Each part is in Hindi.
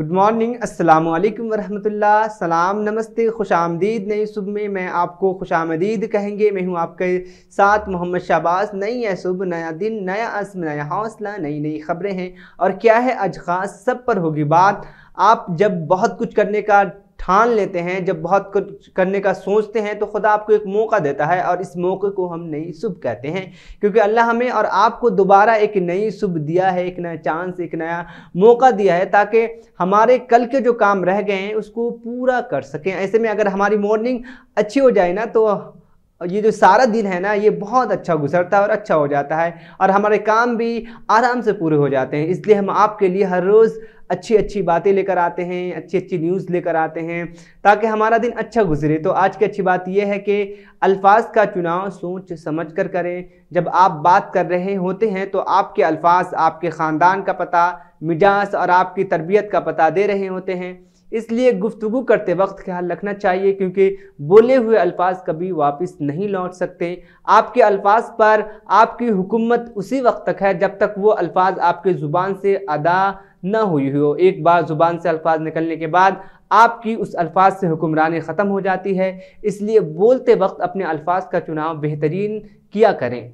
गुड मॉर्निंग अस्सलाम वालेकुम वरहमतुल्लाह सलाम नमस्ते खुश आमदीद नई सुबह में मैं आपको खुश आमदीद कहेंगे मैं हूँ आपके साथ मोहम्मद शहबाज नई है सुबह नया दिन नया अज़म नया हौसला नई नई खबरें हैं और क्या है आज खास सब पर होगी बात आप जब बहुत कुछ करने का ठान लेते हैं जब बहुत कुछ करने का सोचते हैं तो खुदा आपको एक मौका देता है और इस मौके को हम नई सुबह कहते हैं क्योंकि अल्लाह हमें और आपको दोबारा एक नई सुबह दिया है एक नया चांस एक नया मौका दिया है ताकि हमारे कल के जो काम रह गए हैं उसको पूरा कर सकें ऐसे में अगर हमारी मॉर्निंग अच्छी हो जाए ना तो ये जो सारा दिन है ना ये बहुत अच्छा गुजरता है और अच्छा हो जाता है और हमारे काम भी आराम से पूरे हो जाते हैं इसलिए हम आपके लिए हर रोज़ अच्छी अच्छी बातें लेकर आते हैं अच्छी अच्छी न्यूज़ लेकर आते हैं ताकि हमारा दिन अच्छा गुजरे तो आज की अच्छी बात यह है कि अल्फाज का चुनाव सोच समझ कर करें जब आप बात कर रहे होते हैं तो आपके अल्फाज आपके ख़ानदान का पता मिजाज और आपकी तरबियत का पता दे रहे होते हैं इसलिए गुफ्तु करते वक्त ख्याल रखना चाहिए क्योंकि बोले हुए अल्फाज कभी वापस नहीं लौट सकते आपके अल्फाज पर आपकी हुकूमत उसी वक्त तक है जब तक वो अल्फाज आपके ज़ुबान से अदा ना हुई हो एक बार ज़ुबान से अल्फाज निकलने के बाद आपकी उस अल्फाज से हुक्मरानी ख़त्म हो जाती है इसलिए बोलते वक्त अपने अल्फाज का चुनाव बेहतरीन किया करें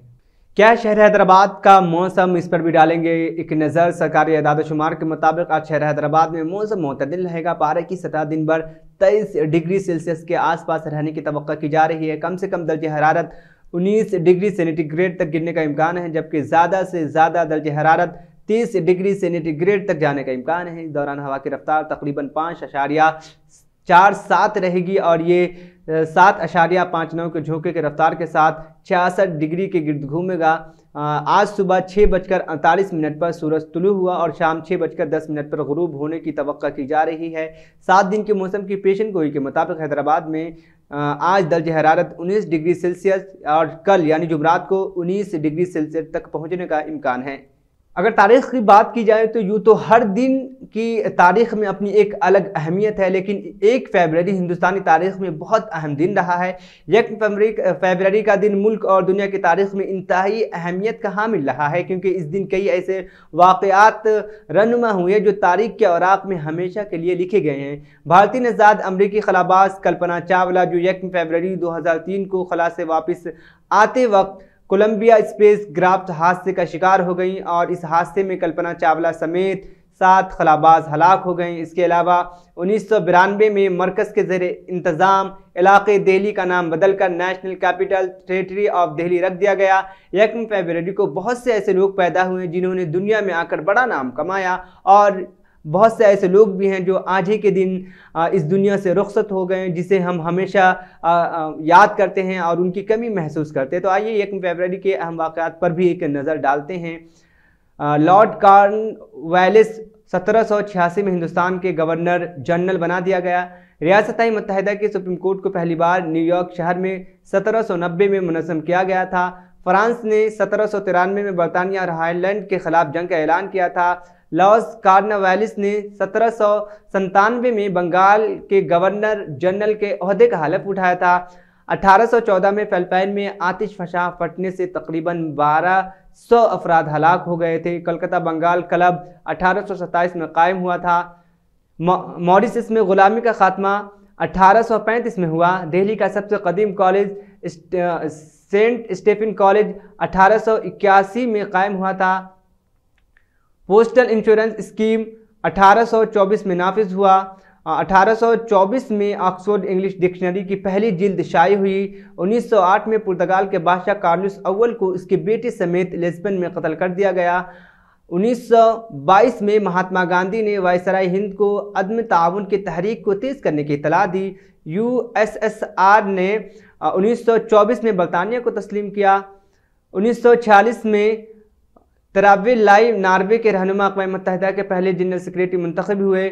क्या शहर हैदराबाद का मौसम इस पर भी डालेंगे एक नज़र सरकारी अदादोशुमार के मुताबिक आज शहर हैदराबाद में मौसम मतदिल रहेगा पारे की सतह दिन भर तेईस डिग्री सेल्सियस के आसपास रहने की तो की जा रही है कम से कम दर्ज हरारत 19 डिग्री सेंटीग्रेड तक गिरने का इम्कान है जबकि ज़्यादा से ज़्यादा दर्ज हरारत 30 डिग्री सेंटीग्रेड तक जाने का इम्कान है इस दौरान हवा की रफ्तार तकरीबन पाँच अशारिया चार सात रहेगी और ये सात अशारिया पाँच नौ के झोंके के रफ्तार के साथ छियासठ डिग्री के गिर्द घूमेगा आज सुबह छः बजकर अड़तालीस मिनट पर सूरज तुलू हुआ और शाम छः बजकर दस मिनट पर गरूब होने की तो की जा रही है सात दिन के मौसम की पेशन गोई के मुताबिक हैदराबाद में आज दर्ज हरारत 19 डिग्री सेल्सियस और कल यानी जुमरात को 19 डिग्री सेल्सियस तक पहुंचने का इम्कान है अगर तारीख की बात की जाए तो यूँ तो हर दिन की तारीख में अपनी एक अलग अहमियत है लेकिन एक फरवरी हिंदुस्तानी तारीख में बहुत अहम दिन रहा है एक फरवरी फरवरी का दिन मुल्क और दुनिया की तारीख में इंतहाई अहमियत का हामिल रहा है क्योंकि इस दिन कई ऐसे वाक़ात रनुमा हुए हैं जो तारीख के औराक में हमेशा के लिए लिखे गए हैं भारतीय नजाद अमरीकी खलाबाज कल्पना चावला जो एक फरवरी दो को खला से वापस आते वक्त कोलंबिया स्पेस ग्राफ्ट हादसे का शिकार हो गई और इस हादसे में कल्पना चावला समेत सात खलाबाज हलाक हो गए इसके अलावा उन्नीस में मरकज़ के जर इंतज़ाम इलाके दिल्ली का नाम बदलकर National Capital Territory of Delhi रख दिया गया यकम फेबररी को बहुत से ऐसे लोग पैदा हुए जिन्होंने दुनिया में आकर बड़ा नाम कमाया और बहुत से ऐसे लोग भी हैं जो आज ही के दिन इस दुनिया से रुखसत हो गए जिसे हम हमेशा याद करते हैं और उनकी कमी महसूस करते हैं तो आइए एक फेबररी के अहम वाक़ात पर भी एक नज़र डालते हैं लॉर्ड कार्न वैलिस सत्रह में हिंदुस्तान के गवर्नर जनरल बना दिया गया रियासत मतहदा के सुप्रीम कोर्ट को पहली बार न्यूयॉर्क शहर में 1790 में मुनसम किया गया था फ्रांस ने सत्रह में बरतानिया और हायरलैंड के खिलाफ जंग का ऐलान किया था लॉस कार्नावालिस ने सत्रह में बंगाल के गवर्नर जनरल के अहदे का हलफ उठाया था 1814 में फिलिपाइन में आतिश फशा फटने से तकरीबन 1200 अफराद हलाक हो गए थे कलकत्ता बंगाल क्लब अठारह में कायम हुआ था मॉरिसस में ग़ुलामी का खात्मा 1835 में हुआ दिल्ली का सबसे कदीम कॉलेज सेंट स्टेफिन कॉलेज 1881 में कायम हुआ था पोस्टल इंश्योरेंस स्कीम 1824 में नाफिज हुआ 1824 में ऑक्सफोर्ड इंग्लिश डिक्शनरी की पहली जिल्द शाई हुई 1908 में पुर्तगाल के बादशाह कार्लिस अव्वल को इसके बेटे समेत लिस्बन में कत्ल कर दिया गया 1922 में महात्मा गांधी ने वायसराय हिंद को अदम ताउन की तहरीक को तेज़ करने की इतला दी यूएसएसआर ने 1924 में बरतानिया को तस्लीम किया 1946 में तरावी लाइव नार्वे के रहनुमा अकवा मुतहदा के पहले जनरल सेक्रेटरी मुंतब हुए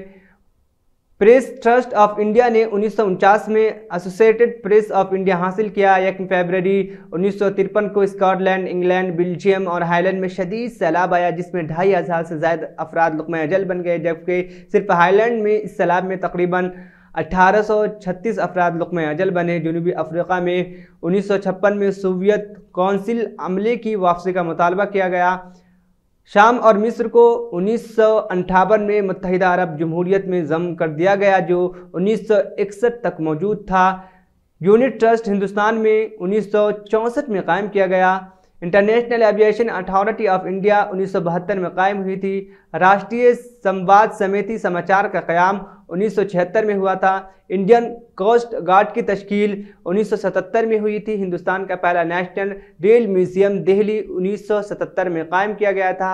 प्रेस ट्रस्ट ऑफ इंडिया ने उन्नीस में एसोसिएटेड प्रेस ऑफ इंडिया हासिल किया एक फरवरी उन्नीस को स्कॉटलैंड इंग्लैंड बेल्जियम और हाईलैंड में शदीद सैलाब आया जिसमें ढाई हज़ार से ज़्यादा अफराद लुकम अजल बन गए जबकि सिर्फ हाईलैंड में इस सैलाब में तकरीबन 1836 अफराद लुकम अजल बने जनूबी अफ्रीका में छप्पन में सोवियत कौंसिल अमले की वापसी का मुतालबा किया गया शाम और मिस्र को उन्नीस में मुतहदा अरब जमहूरियत में जम कर दिया गया जो 1961 तक मौजूद था यूनिट ट्रस्ट हिंदुस्तान में उन्नीस में कायम किया गया International Aviation Authority of India उन्नीस में कायम हुई थी राष्ट्रीय संवाद समिति समाचार का क्याम उन्नीस में हुआ था इंडियन कोस्ट गार्ड की तश्कील 1977 में हुई थी हिंदुस्तान का पहला नेशनल रेल म्यूज़ियम दिल्ली 1977 में कायम किया गया था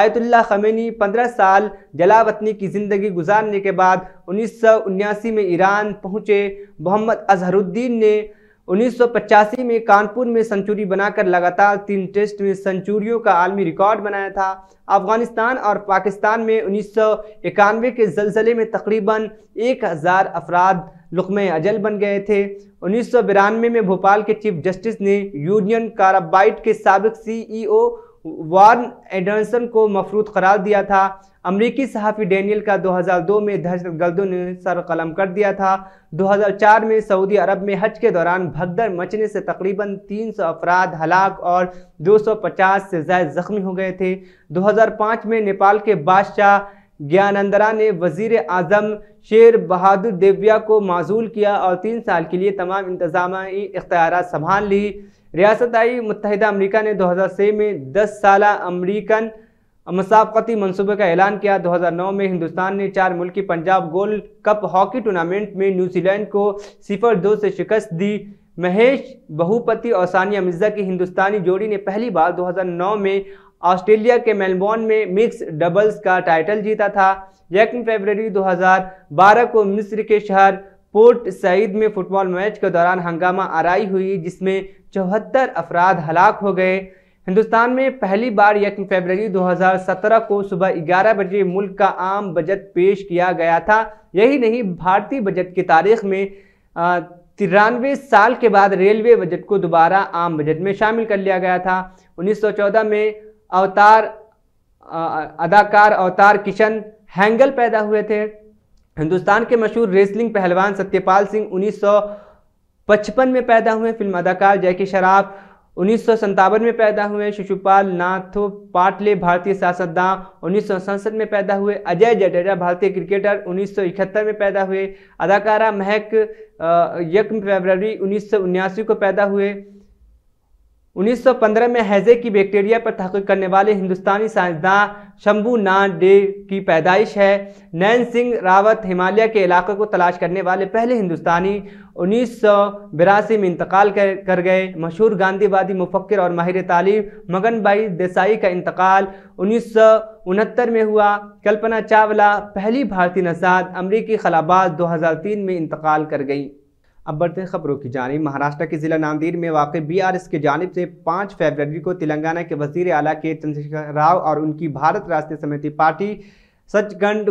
आयतुल्ला खमेनी 15 साल जलावतनी की ज़िंदगी गुजारने के बाद उन्नीस में ईरान पहुँचे मोहम्मद अजहरुद्दीन ने 1985 में कानपुर में सेंचुरी बनाकर लगातार तीन टेस्ट में सेंचुरियों का आलमी रिकॉर्ड बनाया था अफगानिस्तान और पाकिस्तान में उन्नीस के जलजले में तकरीबन 1000 अफराद लुकम अजल बन गए थे उन्नीस में भोपाल के चीफ जस्टिस ने यूनियन काराबाइट के सबक सीईओ वार्न एडर्सन को मफरूद करार दिया था अमरीकी सहाफ़ी डेनियल का 2002 में दहशत गर्दों ने सर कलम कर दिया था 2004 में सऊदी अरब में हज के दौरान भगदड़ मचने से तकरीबन 300 सौ अफराद हलाक और 250 से ज़्यादा ज़ख्मी हो गए थे 2005 में नेपाल के बादशाह ज्ञानंदरा ने वजीर आजम शेर बहादुर देविया को माजूल किया और तीन साल के लिए तमाम इंतजामी इख्तियार संभाल ली रियासत आई मुतहद अमरीका ने 2006 में 10 साल अमरीकन मसाफती मनसूबे का ऐलान किया 2009 में हिंदुस्तान ने चार मुल्की Punjab gold cup hockey tournament में न्यूजीलैंड को सिफर दो से शिकस्त दी महेश बहुपति और सानिया मिर्जा की हिंदुस्तानी जोड़ी ने पहली बार 2009 में ऑस्ट्रेलिया के मेलबोर्न में मिक्स डबल्स का टाइटल जीता था यकम फरवरी 2012 को मिस्र के शहर पोर्ट सईद में फुटबॉल मैच के दौरान हंगामा आरई हुई जिसमें चौहत्तर अफराद हलाक हो गए हिंदुस्तान में पहली बार यकम फरवरी 2017 को सुबह 11 बजे मुल्क का आम बजट पेश किया गया था यही नहीं भारतीय बजट की तारीख में तिरानवे साल के बाद रेलवे बजट को दोबारा आम बजट में शामिल कर लिया गया था 1914 में अवतार अदाकार अवतार किशन हैंगल पैदा हुए थे हिंदुस्तान के मशहूर रेसलिंग पहलवान सत्यपाल सिंह उन्नीस पचपन में पैदा हुए फिल्म अदाकार जैकी शराफ उन्नीस में पैदा हुए शिशुपाल नाथो पाटले भारतीय सियासतदान उन्नीस में पैदा हुए अजय जडेजा भारतीय क्रिकेटर उन्नीस में पैदा हुए अदाकारा महक यक फरवरी उन्नीस को पैदा हुए 1915 में हैजे की बैक्टीरिया पर तहकीक करने वाले हिंदुस्तानी साइंसदान शंभू नान डे की पैदाइश है नैन सिंह रावत हिमालय के इलाके को तलाश करने वाले पहले हिंदुस्तानी उन्नीस में इंतकाल कर, कर गए मशहूर गांधीवादी मुफक्र और माहिर तालीम मगन भाई देसाई का इंतकाल उन्नीस में हुआ कल्पना चावला पहली भारतीय नसाद अमरीकी खलाबाज दो में इंतकाल कर गई अब बढ़ते हैं खबरों की जानी महाराष्ट्र के जिला नांदेड़ में वाकई बी आर एस की जानब से पाँच फरवरी को तेलंगाना के वजीर अला के चंद्रशेखर राव और उनकी Bharat Rashtriya Samiti party Sachkhand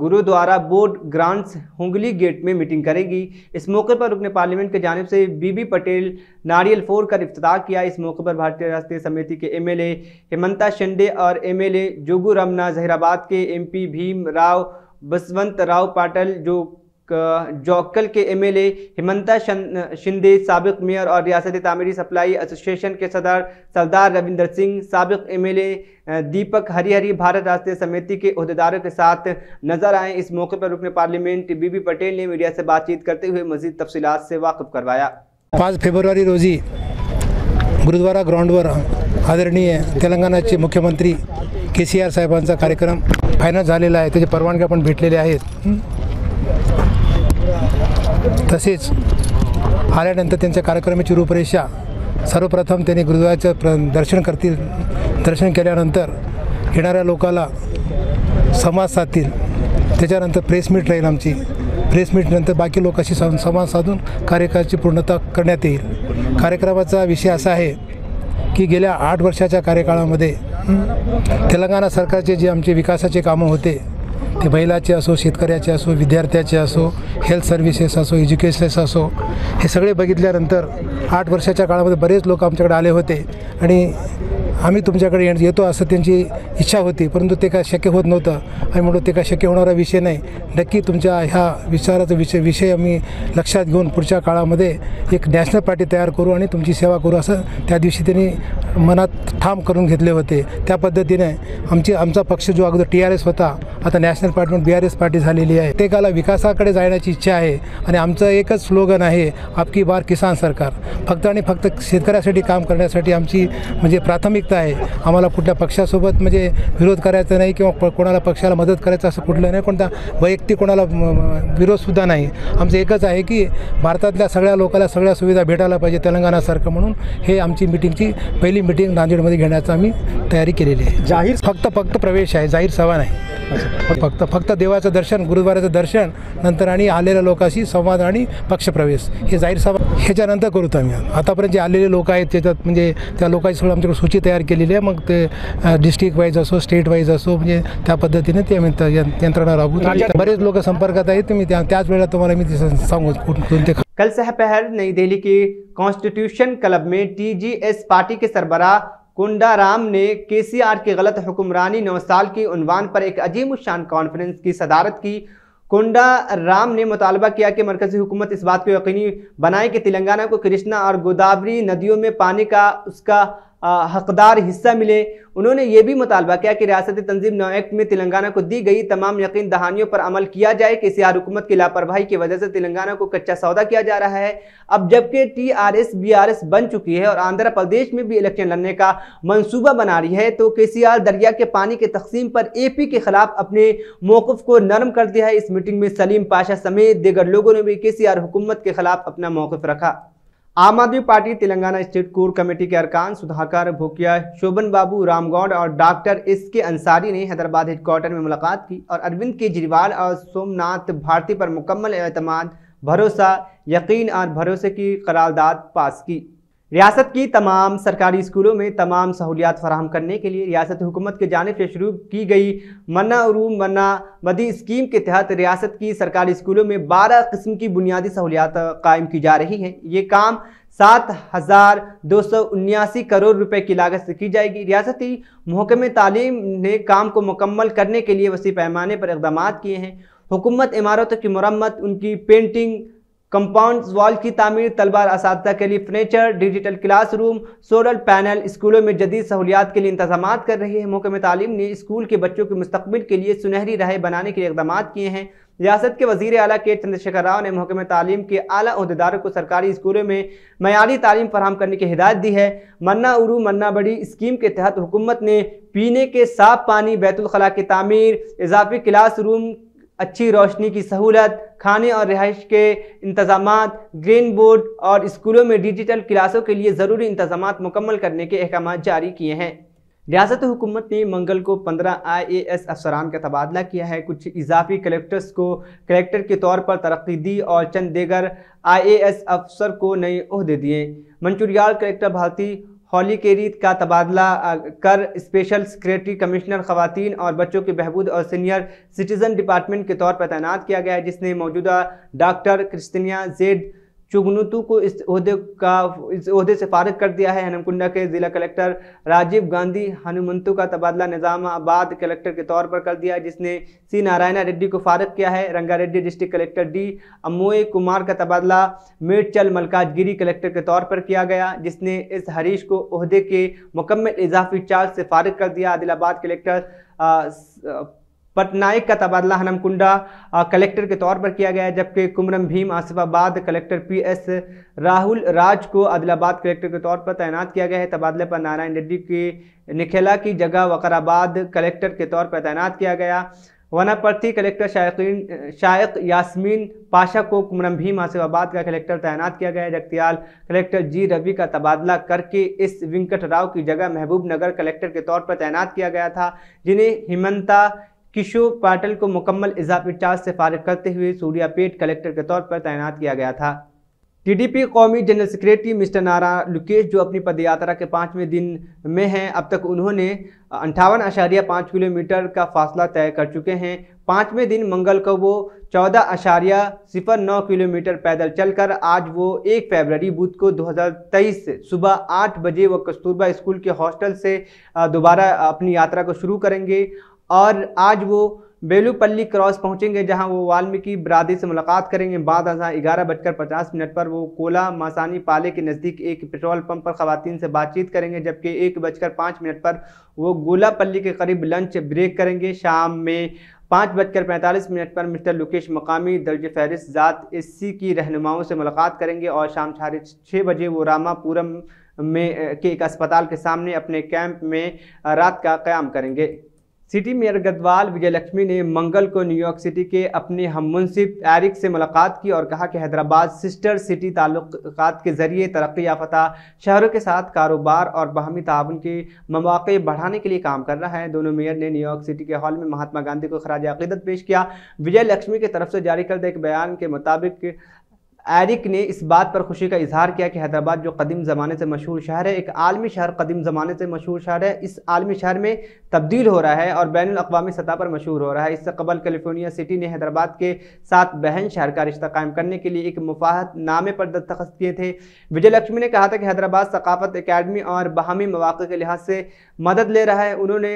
Gurdwara board grounds Hugli gate में मीटिंग करेगी इस मौके पर रुकने पार्लियामेंट की जानब से बीबी पटेल नारियल फोर का इफ्तार किया इस मौके पर भारतीय राष्ट्रीय समिति के एमएलए हेमंता शिंदे और एमएलए जोगू रमना जहराबाद के एमपी भीम राव बसवंत राव पाटल जो जौकल के एमएलए हिमंता शिंदे सबक मेयर और रियासती तामीरी सप्लाई एसोसिएशन के सदर सरदार रविंदर सिंह सबक एमएलए दीपक हरिहरी भारत राष्ट्रीय समिति के अहदेदारों के साथ नजर आए इस मौके पर रुकने पार्लियामेंट बी बी पटेल ने मीडिया से बातचीत करते हुए मजीद तफसी से वाकफ करवाया पाँच फेब्रुवारी रोजी गुरुद्वारा ग्राउंड ग्राउंडवर आदरणीय तेलंगाना के मुख्यमंत्री के सी आर साहबान कार्यक्रम फाइनल है आहे त्याच्या अपन भेटले तसेच आल्यानंतर त्यांच्या कार्यक्रमाची रूपरेषा सर्वप्रथम त्यांनी गुरुद्वाराचं प्र दर्शन करतील दर्शन केल्यानंतर येणाऱ्या लोकाला संवाद साधतील त्याच्यानंतर मीट राहील आमची प्रेस मीटनंतर बाकी लोकांशी सं संवाद साधून कार्यक्रमाची पूर्णता करण्यात येईल कार्यक्रमाचा विषय असा आहे की गेल्या आठ वर्षाच्या कार्यकाळामध्ये तेलंगणा सरकारचे जे आमचे विकासाचे कामं होते ते बैलाचे असो शेतकऱ्याचे असो विद्यार्थ्याचे असो हेल्थ सर्व्हिसेस असो एज्युकेशन्स असो हे सगळे बघितल्यानंतर आठ वर्षाच्या काळामध्ये बरेच लोक आमच्याकडे आले होते आणि आम्ही तुमच्याकडे येतो असं त्यांची इच्छा होती परंतु ते काय शक्य होत नव्हतं आणि म्हणून ते काय शक्य होणारा विषय नाही नक्की तुमच्या ह्या विचाराचा विषय विषय आम्ही लक्षात घेऊन पुढच्या काळामध्ये एक नॅशनल पार्टी तयार करू आणि तुमची सेवा करू असं त्या दिवशी त्यांनी मनात ठाम करून घेतले होते त्या पद्धतीने आमची आमचा पक्ष जो अगोदर टी आर एस होता आता national party B R S party झालेली आहे प्रत्येकाला विकासाकडे जाण्याची इच्छा आहे आणि आमचं एकच स्लोगन आहे आपकी बार किसान सरकार फक्त आणि फक्त शेतकऱ्यासाठी काम करण्यासाठी आमची म्हणजे प्राथमिक आहे आम्हाला कुठल्या पक्षासोबत म्हणजे विरोध करायचा नाही किंवा कोणाला पक्षाला मदत करायचं असं कुठलं नाही कोणता वैयक्तिक कोणाला विरोधसुद्धा नाही आमचं एकच आहे की भारतातल्या सगळ्या लोकांना सगळ्या सुविधा भेटायला पाहिजे तेलंगणासारखं म्हणून हे आमची मिटिंगची पहिली मिटिंग नांदेडमध्ये घेण्याचं आम्ही तयारी केलेली आहे जाहीर फक्त फक्त प्रवेश आहे जाहीर सभा नाही फक्त फक्त देवाचं दर्शन गुरुद्वाराचं दर्शन नंतर आणि आलेल्या लोकांशी संवाद आणि पक्षप्रवेश हे जाहीर सभा ह्याच्यानंतर करूत आम्ही आतापर्यंत जे आलेले लोक आहेत त्याच्यात म्हणजे त्या लोकांची सगळं आमच्याकडे सूची तयार तैयार के लिए मग डिस्ट्रिक्ट वाइज असो स्टेट वाइज असो मे पद्धति पद्धतीने ते आम्ही त- यं- यंत्रणा राबवू बरेच लोक संपर्कात आहेत तुम्ही त्या त्याच वेळेला तुम्हाला कल सहपहर नई दिल्ली के कॉन्स्टिट्यूशन क्लब में टीजीएस पार्टी के सरबराह कुंडाराम ने केसीआर के गलत हुक्मरानी नौ साल के उनवान पर एक अजीम शान कॉन्फ्रेंस की सदारत की कुंडा राम ने मुतालबा किया कि मरकजी हुकूमत इस बात को यकीनी बनाए कि तेलंगाना को कृष्णा और गोदावरी नदियों में पानी का उसका हकदार हिस्सा मिले उन्होंने ये भी मुतालबा किया कि रियासती तंजीम नौ एक्ट में तेलंगाना को दी गई तमाम यकीन दहानियों पर अमल किया जाए कि सियार हुकूमत की लापरवाही की वजह से तेलंगाना को कच्चा सौदा किया जा रहा है अब जबकि T R S B R S बन चुकी है और आंध्र प्रदेश में भी इलेक्शन लड़ने का मनसूबा बना रही है तो के सी आर दरिया के पानी के तकसीम पर ए पी के खिलाफ अपने मौकफ़ को नरम कर दिया है इस मीटिंग में सलीम पाशा समेत दिगर लोगों ने भी के सी आर हुकूमत के खिलाफ अपना मौकफ़ रखा Aam Aadmi party Telangana state core committee के अरकान सुधाकर भुकिया शोभन बाबू रामगौड़ और डॉक्टर एस के अंसारी ने हैदराबाद हेडक्वार्टर में मुलाकात की और अरविंद केजरीवाल और सोमनाथ भारती पर मुकम्मल अतमाद भरोसा यकीन और भरोसे की करारदाद पास की रियासत की तमाम सरकारी स्कूलों में तमाम सहूलियात फराहम करने के लिए रियासत हुकूमत के जानब से शुरू की गई मन्ना रूम मन्ना मदी स्कीम के तहत रियासत की सरकारी स्कूलों में 12 किस्म की बुनियादी सहूलियात कायम की जा रही हैं ये काम सात हज़ार दो सौ उन्यासी करोड़ रुपए की लागत से की जाएगी रियासती महकमे तालीम ने काम को मुकम्मल करने के लिए वसी पैमाने पर इकदाम किए हैं हुकूमत इमारतों की मरम्मत उनकी पेंटिंग कंपाउंड वॉल की तमीर तलबार इस के लिए furniture digital classroom solar panel स्कूलों में जदीद सहूलियात के लिए इंतजाम कर रही है महकमे तालीम ने स्कूल के बच्चों के मुस्तबिल के लिए सुनहरी राय बनाने के लिए इकदाम किए हैं रियासत के वजीर अला के चंद्रशेखर राव ने महकमे तालीम के अला अहदेदारों को सरकारी स्कूलों में मैारी तालीम फराम करने की हिदायत दी है मन्ना उरू मन्ना बड़ी स्कीम के तहत हुकूमत ने पीने के साफ पानी बैतुलखला की तमीर इजाफी क्लास रूम अच्छी रोशनी की सहूलत खाने और रिहाइश के इंतजाम ग्रीन बोर्ड और स्कूलों में डिजिटल क्लासों के लिए ज़रूरी इंतजाम मुकम्मल करने के अहकाम जारी किए हैं रियासत हुकूमत ने मंगल को 15 आईएएस अफसरान का तबादला किया है कुछ इजाफी कलेक्टर्स को कलेक्टर के तौर पर तरक्की दी और चंद देगर आईएएस अफसर को नए अहदे दिए मंचूरियाल कलेक्टर भारती हॉली रीत का तबादला कर स्पेशल सेक्रेटरी कमिश्नर खातन और बच्चों के बहबूद और सीनियर सिटीज़न डिपार्टमेंट के तौर पर तैनात किया गया है जिसने मौजूदा डॉक्टर क्रिस्तिनिया जेड चुगनुतु को इस अहदे का इस अहदे से फारग कर दिया है हनमकुंडा के जिला कलेक्टर राजीव गांधी हनुमंतु का तबादला निज़ामाबाद कलेक्टर के तौर पर कर दिया जिसने सी नारायणा रेड्डी को फारग किया है Rangareddy district collector D Amoy Kumar का तबादला मेडचल मलकाजगिरी कलेक्टर के तौर पर किया गया जिसने इस हरीश को अहदे के मुकम्मल इजाफी चार्ज से फारग कर दिया आदिलाबाद कलेक्टर पटनायक का तबादला हनमकुंडा कलेक्टर के तौर पर किया गया जबकि Kumram Bheem Asifabad collector P S Rahul Raj को आदिलाबाद कलेक्टर के तौर पर तैनात किया गया है तबादले पर नारायण रेड्डी की निखेला की जगह वकराबाद कलेक्टर के तौर पर तैनात किया गया वनापर्थी कलेक्टर शायकिन शायक यास्मीन पाशा को कुमरम भीम आसिफाबाद का कलेक्टर तैनात किया गया है जगतियाल कलेक्टर जी रवि का तबादला करके इस वेंकट राव की जगह महबूब नगर कलेक्टर के तौर पर तैनात किया गया था जिन्हें हिमंता किशोर पाटिल को मुकम्मल इजाफ चार्ज से फारिग करते हुए सूर्यापेट कलेक्टर के तौर पर तैनात किया गया था टीडीपी कौमी जनरल सेक्रेटरी मिस्टर नारा लुकेश जो अपनी पदयात्रा के पाँचवें दिन में हैं अब तक उन्होंने अंठावन अशारिया पाँच किलोमीटर का फासला तय कर चुके हैं पाँचवें दिन मंगल को वो चौदह अशारिया सिफर नौ किलोमीटर पैदल चलकर आज वो एक फरवरी बुध को 2023 सुबह आठ बजे वो कस्तूरबा स्कूल के हॉस्टल से दोबारा अपनी यात्रा को शुरू करेंगे और आज वो बेलूपल्ली क्रॉस पहुंचेंगे जहां वो वाल्मीकि बरादरी से मुलाकात करेंगे बाद हजार ग्यारह बजकर पचास मिनट पर वो कोला मासानी पाले के नज़दीक एक पेट्रोल पंप पर ख़वातीन से बातचीत करेंगे जबकि एक बजकर पाँच मिनट पर वो गोलापल्ली के करीब लंच ब्रेक करेंगे शाम में पाँच बजकर पैंतालीस मिनट पर मिस्टर लोकेश मकामी दर्ज फहरिस्त ज़ात एस सी की रहनुमाओं से मुलाकात करेंगे और शाम साढ़े छः बजे वो रामापुरम में के एक अस्पताल के सामने अपने कैंप में रात का क़्याम करेंगे सिटी मेयर गदवाल विजयलक्ष्मी ने मंगल को न्यूयॉर्क सिटी के अपने हम मुंसिफ एरिक से मुलाकात की और कहा कि हैदराबाद सिस्टर सिटी ताल्लुक के ज़रिए तरक्की याफ्ता शहरों के साथ कारोबार और बाहमी ताउन के मौाक़े बढ़ाने के लिए काम कर रहा है दोनों मेयर ने न्यूयॉर्क सिटी के हॉल में महात्मा गांधी को खराज अकीदत पेश किया विजय लक्ष्मी की तरफ से जारी कर एक बयान के मुताबिक एरिक ने इस बात पर खुशी का इजहार किया कि हैदराबाद जो कदीम ज़माने से मशहूर शहर है एक आलमी शहर कदीम ज़माने से मशहूर शहर है इस आलमी शहर में तब्दील हो रहा है और बैन अवी सतह पर मशहूर हो रहा है इससे कबल कैलिफोर्निया सिटी ने हैदराबाद के साथ बहन शहर का रिश्ता कायम करने के लिए एक मुफाहत नामे पर दस्तखत किए थे विजय लक्ष्मी ने कहा था कि हैदराबाद सकाफत अकेडमी और बाहमी मौाक़े के लिहाज से मदद ले रहा है उन्होंने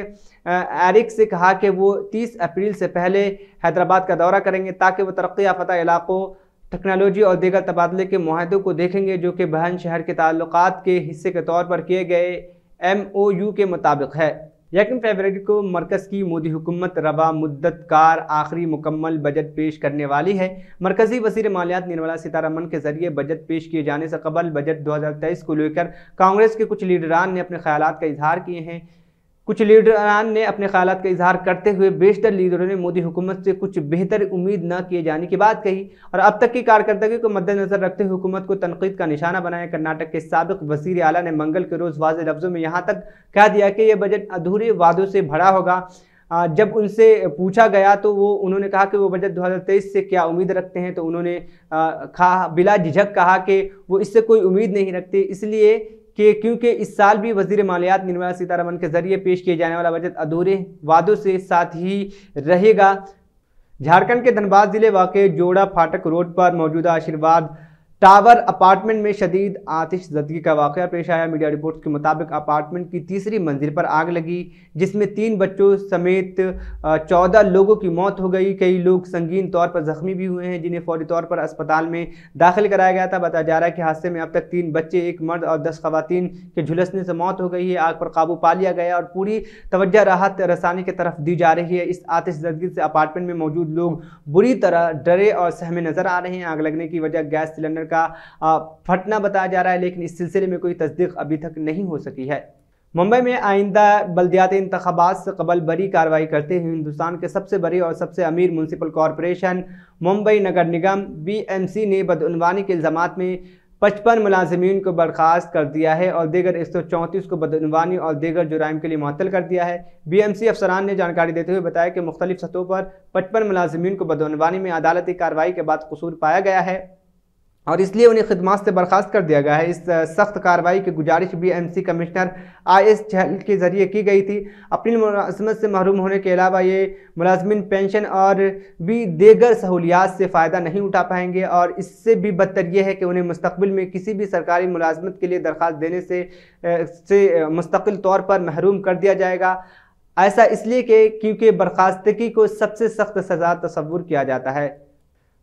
एरिक से कहा कि वो तीस अप्रैल से पहले हैदराबाद का दौरा करेंगे ताकि वह तरक् इलाक़ों टेक्नोलॉजी और दीगर तबादले के माहदों को देखेंगे जो कि बहन शहर के ताल्लुक के हिस्से के तौर पर किए गए एम ओ यू के मुताबिक है यकम फरवरी को मरकज़ की मोदी हुकूमत रवा मुद्दत कार आखिरी मुकम्मल बजट पेश करने वाली है मरकज़ी वजीर मालियात निर्मला सीतारमन के जरिए बजट पेश किए जाने से कबल बजट दो हज़ार तेईस को लेकर कांग्रेस के कुछ लीडरान ने अपने ख्याल का इजहार किए हैं कुछ लीडरान ने अपने ख्याल का इजहार करते हुए बेशतर लीडरों ने मोदी हुकूमत से कुछ बेहतर उम्मीद न किए जाने की बात कही और अब तक की कारकर्दगी को मद्देनजर रखते हुए हुकूमत को तनकीद का निशाना बनाया कर्नाटक के सबक वजीर अला ने मंगल के रोज़ वाज लफ्ज़ों में यहाँ तक कह दिया कि यह बजट अधूरे वादों से भरा होगा जब उनसे पूछा गया तो वो उन्होंने कहा कि वो बजट 2023 से क्या उम्मीद रखते हैं तो उन्होंने कहा बिला झिझक कहा कि वो इससे कोई उम्मीद नहीं रखते इसलिए कि क्योंकि इस साल भी वजीर मालियात निर्मला सीतारमन के जरिए पेश किए जाने वाला बजट अधूरे वादों से साथ ही रहेगा झारखंड के धनबाद जिले वाके जोड़ा फाटक रोड पर मौजूदा आशीर्वाद टावर अपार्टमेंट में शदीद आतिश जदगी का वाक़ पेश आया मीडिया रिपोर्ट्स के मुताबिक अपार्टमेंट की तीसरी मंजिल पर आग लगी जिसमें तीन बच्चों समेत चौदह लोगों की मौत हो गई कई लोग संगीन तौर पर ज़ख्मी भी हुए हैं जिन्हें फौरी तौर पर अस्पताल में दाखिल कराया गया था बताया जा रहा है कि हादसे में अब तक तीन बच्चे एक मर्द और दस खवतिन के झुलसने से मौत हो गई है आग पर काबू पा लिया गया और पूरी तवज्जा राहत रसानी की तरफ दी जा रही है इस आतिश जदगी से अपार्टमेंट में मौजूद लोग बुरी तरह डरे और सहमे नज़र आ रहे हैं आग लगने की वजह गैस सिलेंडर का फटना बताया जा रहा है लेकिन इस सिलसिले में कोई तस्दीक अभी तक नहीं हो सकी है मुंबई में आइंदा बल्दियाती इंतबात से कबल बड़ी कार्रवाई करते हुए हिंदुस्तान के सबसे बड़े और सबसे अमीर म्यूनसिपल कॉरपोरेशन मुंबई नगर निगम बीएमसी ने बदनवानी के इल्ज़ाम में पचपन मुलाजमीन को बर्खास्त कर दिया है और देगर एक सौ चौंतीस को बदनवानी और देगर जुराम के लिए मअतल कर दिया है बीएमसी अफसरान ने जानकारी देते हुए बताया कि मुख्तलिफ सतहों पर पचपन मुलाजमीन को बदनवानी में अदालती कार्रवाई के बाद कसूर पाया गया है और इसलिए उन्हें खदमात से बर्खास्त कर दिया गया है इस सख्त कार्रवाई की गुजारिश भी MC commissioner I S Chahal के जरिए की गई थी अपनी मुलाजमत से महरूम होने के अलावा ये मुलाजमिन पेंशन और भी देगर सहूलियात से फ़ायदा नहीं उठा पाएंगे और इससे भी बदतर यह है कि उन्हें मुस्तबिल में किसी भी सरकारी मुलाजमत के लिए दरख्वास्त देने से से मुस्तकिल तौर पर महरूम कर दिया जाएगा ऐसा इसलिए कि क्योंकि बर्खास्तगी को सबसे सख्त सज़ा तस्वुर किया जाता है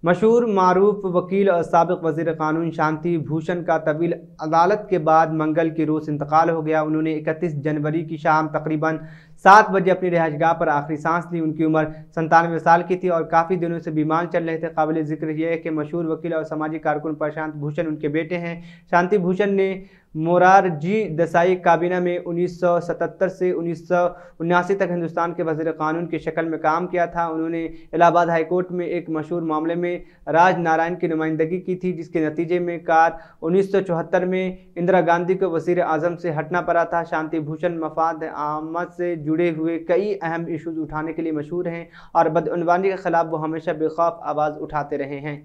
मशहूर मरूफ वकील और सबक वजीर कानून शांति भूषण का तवील अदालत के बाद मंगल के रोज़ इंतकाल हो गया उन्होंने 31 जनवरी की शाम तकरीबन सात बजे अपनी रिहाइशगाह पर आखिरी सांस ली उनकी उम्र संतानवे साल की थी और काफ़ी दिनों से बीमार चल रहे थे काबिल जिक्र यह है कि मशहूर वकील और सामाजिक कारकुन प्रशांत भूषण उनके बेटे हैं शांति भूषण ने मोरारजी देसाई काबीना में 1977 से उन्नीस तक हिंदुस्तान के वजीर कानून की शक्ल में काम किया था उन्होंने इलाहाबाद हाईकोर्ट में एक मशहूर मामले में राज नारायण की नुमाइंदगी की थी जिसके नतीजे में कार 1974 में इंदिरा गांधी को वजीर आजम से हटना पड़ा था शांति भूषण मफाद आमद से जुड़े हुए कई अहम इशूज़ उठाने के लिए मशहूर हैं और बदनवानी के खिलाफ वो हमेशा बेखौफ आवाज़ उठाते रहे हैं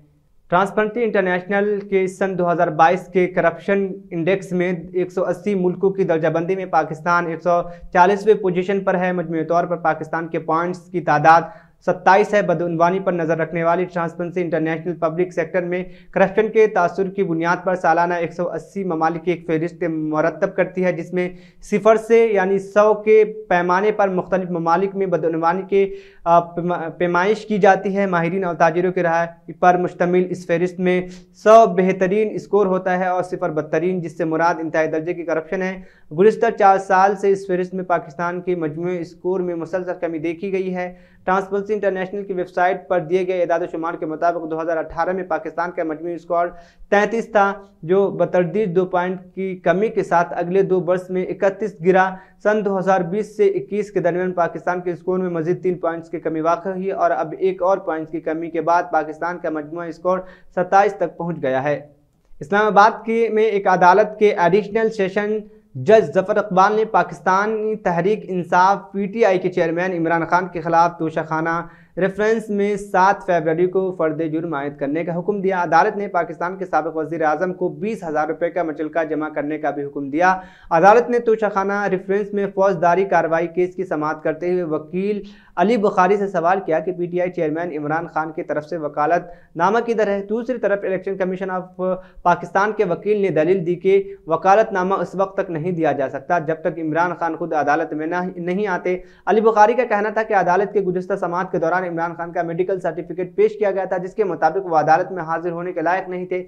ट्रांसपेरेंसी इंटरनेशनल के सन 2022 के करप्शन इंडेक्स में 180 मुल्कों की दर्जाबंदी में पाकिस्तान 140वें पोजीशन पर है मजमू तौर पर पाकिस्तान के पॉइंट्स की तादाद 27 है बदनवानी पर नज़र रखने वाली ट्रांसपेरेंसी इंटरनेशनल पब्लिक सेक्टर में करप्शन के तासर की बुनियाद पर सालाना 180 ममालिक की एक फहरिस्त मरतब करती है जिसमें सिफर से यानी सौ के पैमाने पर मुख्तलिफ ममालिक में बदनवानी के पेमाइश की जाती है माहरीन और ताजरों की राय पर मुश्तमिल इस फहरिस्त में सौ बेहतरीन स्कोर होता है और सिफर बदतरीन जिससे मुराद इंतहाई दर्जे की करप्शन है गुजत चार साल से इस फहरिस्त में पाकिस्तान के मजमू स्कोर में मुसलसल कमी देखी गई है ट्रांसपोर्सी इंटरनेशनल की वेबसाइट पर दिए गए इदाद शुमार के मुताबिक दो हज़ार अठारह में पाकिस्तान का मजमू स्कोर तैंतीस था जो बतरदी दो पॉइंट की कमी के साथ अगले दो वर्ष में इकतीस गिरा सन दो हज़ार बीस से इक्कीस के दरमियान पाकिस्तान के स्कोर में मजीद तीन पॉइंट्स के की कमी वाकई हुई और अब एक और पॉइंट्स की कमी के बाद पाकिस्तान का मजमू स्कोर सत्ताईस तक पहुँच गया है इस्लामाबाद के में एक अदालत के एडिशनल सेशन जज जफर इकबाल ने पाकिस्तानी तहरीक इंसाफ पीटीआई के चेयरमैन इमरान खान के खिलाफ तोशाखाना रेफरेंस में सात फरवरी को फर्द जुर्म आयद करने का हुक्म दिया अदालत ने पाकिस्तान के सबक वजी अजम को बीस हज़ार रुपये का मचलका जमा करने का भी हुक्म दिया अदालत ने तोशाखाना रेफरेंस में फौजदारी कार्रवाई केस की समात करते हुए वकील अली बुखारी से सवाल किया कि पीटीआई चेयरमैन इमरान खान की तरफ से वकालत नामा किधर है दूसरी तरफ इलेक्शन कमीशन ऑफ पाकिस्तान के वकील ने दलील दी कि वकालतनामा उस वक्त तक नहीं दिया जा सकता जब तक इमरान खान खुद अदालत में नहीं आते अली बुखारी का कहना था कि अदालत के गुजशत समात के दौरान इमरान खान का मेडिकल सर्टिफिकेट पेश किया गया था जिसके मुताबिक वो अदालत में हाजिर होने के लायक नहीं थे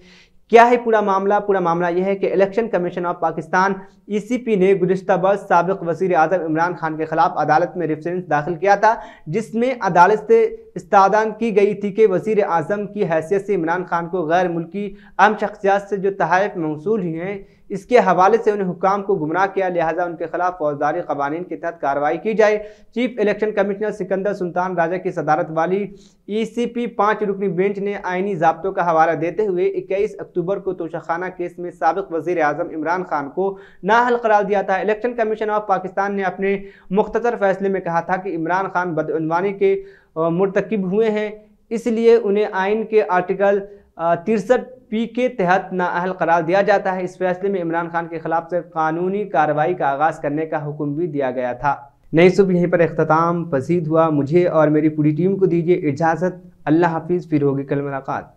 क्या है पूरा मामला पूरा मामला यह है कि Election Commission of Pakistan ECP e ने गुजशत बस सबक वजी अजम इमरान खान के खिलाफ अदालत में रेफरेंस दाखिल किया था जिसमें अदालत से इस्तादान की गई थी कि वजीर अजम की हैसियत से इमरान खान को गैर मुल्की अहम शख्सियात से जो तहफ़ मौसू हुए हैं इसके हवाले से उन्हें हुकाम को गुमराह किया लिहाजा उनके खिलाफ फौजदारी कवानीन के तहत कार्रवाई की जाए chief election commissioner Sikandar Sultan Raja की सदारत वाली ई e सी पी पाँच रुकनी बेंच ने आइनी जब्तों का हवाला देते हुए इक्कीस अक्टूबर अक्टूबर को तोशाखाना केस में सबक वजीर अजम इमरान खान को नाहल करार दिया था इलेक्शन कमीशन ऑफ पाकिस्तान ने अपने मुख्तर फैसले में कहा था कि इमरान खान बदवानी के मरतकब हुए हैं इसलिए उन्हें आइन के आर्टिकल तिरसठ पी के तहत नाअहल करार दिया जाता है इस फैसले में इमरान खान के खिलाफ से कानूनी कार्रवाई का आगाज़ करने का हुक्म भी दिया गया था नई सुबह यहीं पर अख्ताम पसीद हुआ मुझे और मेरी पूरी टीम को दीजिए इजाज़त अल्लाह हाफिज़ फिर होगी कल मुलाकात